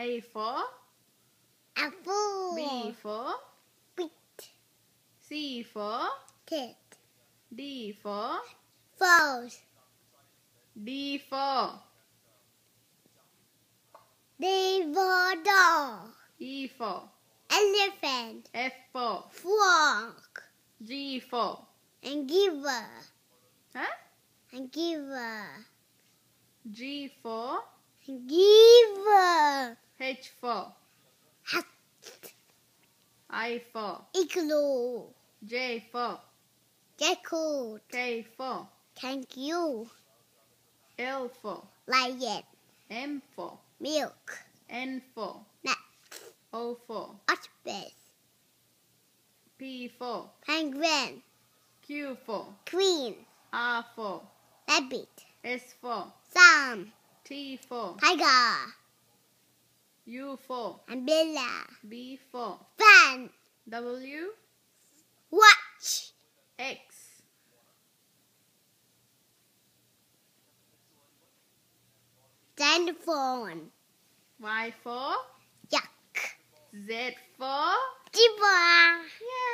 A for? Apple. B for? Beat. C for? cat. D for? Falls. D for? D for dog. E for? Elephant. F for? Frog. G for? And giver. Huh? And giver. G for? Giver. H for hat. I for igloo. J for jackal. K for you. L for lion. M for milk. N for nut. O for ostrich. P for penguin. Q for queen. R for rabbit. S for Sam. T for tiger. U for umbrella. B for fan. W watch. X telephone. Y for yak. Z for zebra. Yeah.